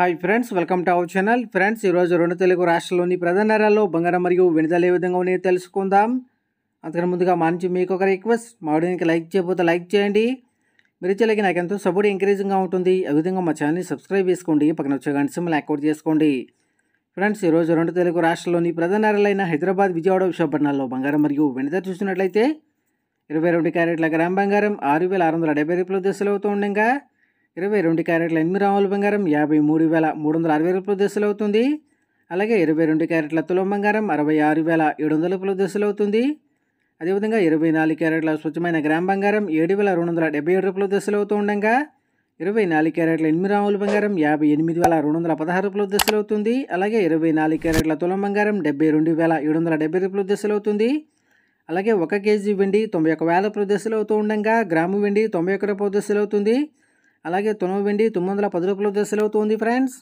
hi friends welcome to our channel friends ఈరోజు రెండు తెలుగు రాష్ట్రంలోని ప్రధాన నేరాల్లో బంగారం మరియు వినదలు ఏ విధంగా ఉన్నాయో తెలుసుకుందాం అంతకన్నా ముందుగా మా నుంచి మీకు ఒక రిక్వెస్ట్ మా వీడియోకి లైక్ చేయబోతే లైక్ చేయండి మీరు ఇచ్చేలాగే నాకు ఎంతో సపోర్ట్ ఎంకరేజింగ్గా ఉంటుంది ఆ విధంగా మా ఛానల్ని సబ్స్క్రైబ్ చేసుకోండి పక్కన వచ్చే గంట సిమ్మలు యాక్టివేట్ చేసుకోండి ఫ్రెండ్స్ ఈరోజు రెండు తెలుగు రాష్ట్రంలోని ప్రధాన నేరాలైన హైదరాబాద్ విజయవాడ విశాఖపట్నంలో బంగారం మరియు వినద చూసినట్లయితే ఇరవై రెండు క్యారెట్ల గ్రామ బంగారం ఆరు వేల ఆరు వందల డెబ్బై రూపాయలు దశలవుతూ ఉండగా ఇరవై రెండు క్యారెట్ల ఎనిమిది రాముల బంగారం యాభై మూడు వేల మూడు వందల అరవై రూపాయల దశలు అవుతుంది అలాగే ఇరవై రెండు క్యారెట్ల తులం బంగారం అరవై ఆరు వేల ఏడు వందల రూపాయల దశలు అవుతుంది అదేవిధంగా ఇరవై నాలుగు క్యారెట్ల స్వచ్ఛమైన గ్రామ బంగారం ఏడు వేల రెండు వందల డెబ్బై ఏడు రూపాయల దశలు అవుతూ ఉండగా ఇరవై నాలుగు క్యారెట్ల ఎనిమిది రాముల బంగారం యాభై ఎనిమిది వేల రెండు వందల పదహారు రూపాయల దశలు అవుతుంది అలాగే ఇరవై నాలుగు క్యారెట్ల తులం బంగారం డెబ్బై రెండు వేల ఏడు వందల డెబ్బై రూపాయల దశలు అవుతుంది అలాగే ఒక కేజీ వెండి తొంభై ఒక వేల రూపాయల దశలు అవుతూ ఉండగా గ్రాము వెండి తొంభై ఒక రూపాయల దశలు అవుతుంది అలాగే తొమ్మిది వెండి తొమ్మిది వందల పది రూపాయలు దశలవుతుంది ఫ్రెండ్స్